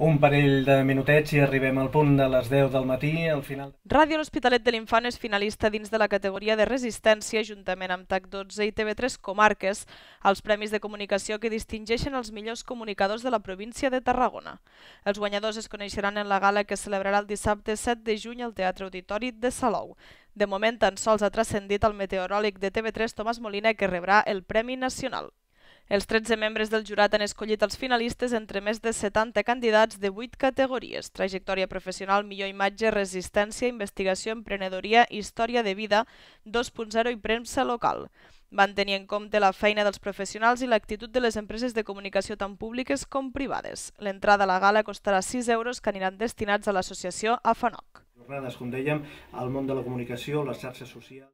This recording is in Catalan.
Un parell de minutets i arribem al punt de les 10 del matí. Al final... Ràdio L'Hospitalet de l'Infant és finalista dins de la categoria de resistència juntament amb TAC12 i TV3 Comarques, els premis de comunicació que distingeixen els millors comunicadors de la província de Tarragona. Els guanyadors es coneixeran en la gala que celebrarà el dissabte 7 de juny al Teatre Auditori de Salou. De moment, tan sols ha transcendit el meteoròlic de TV3 Tomàs Molina que rebrà el Premi Nacional. Els 13 membres del jurat han escollit els finalistes entre més de 70 candidats de 8 categories, trajectòria professional, millor imatge, resistència, investigació, emprenedoria, història de vida, 2.0 i premsa local. Van tenir en compte la feina dels professionals i l'actitud de les empreses de comunicació tant públiques com privades. L'entrada a la gala costarà 6 euros que aniran destinats a l'associació AFANOC jornades, com dèiem, al món de la comunicació, les xarxes socials...